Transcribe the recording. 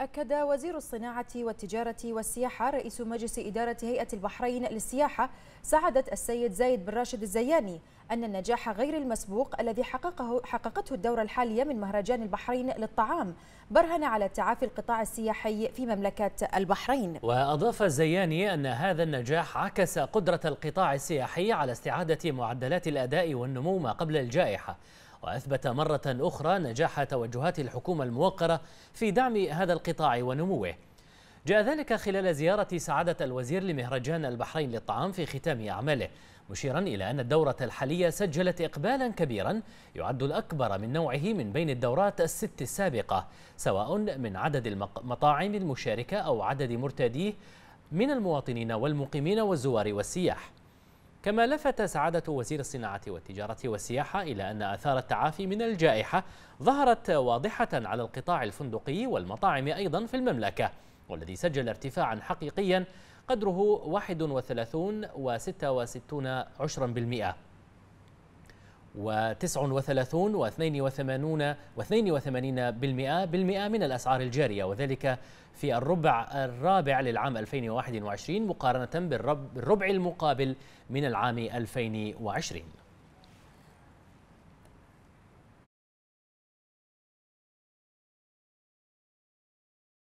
أكد وزير الصناعة والتجارة والسياحة رئيس مجلس إدارة هيئة البحرين للسياحة سعادة السيد زايد بن راشد الزياني أن النجاح غير المسبوق الذي حققه حققته الدورة الحالية من مهرجان البحرين للطعام برهن على تعافي القطاع السياحي في مملكة البحرين وأضاف الزياني أن هذا النجاح عكس قدرة القطاع السياحي على استعادة معدلات الأداء والنمو ما قبل الجائحة وأثبت مرة أخرى نجاح توجهات الحكومة الموقرة في دعم هذا القطاع ونموه جاء ذلك خلال زيارة سعادة الوزير لمهرجان البحرين للطعام في ختام أعماله مشيرا إلى أن الدورة الحالية سجلت إقبالا كبيرا يعد الأكبر من نوعه من بين الدورات الست السابقة سواء من عدد المطاعم المشاركة أو عدد مرتديه من المواطنين والمقيمين والزوار والسياح كما لفت سعادة وزير الصناعة والتجارة والسياحة إلى أن آثار التعافي من الجائحة ظهرت واضحة على القطاع الفندقي والمطاعم أيضا في المملكة والذي سجل ارتفاعا حقيقيا قدره 31 و 66 عشرا بالمئة و39 و82 و82 بالمئة بالمئة من الأسعار الجارية وذلك في الربع الرابع للعام 2021 مقارنة بالربع المقابل من العام 2020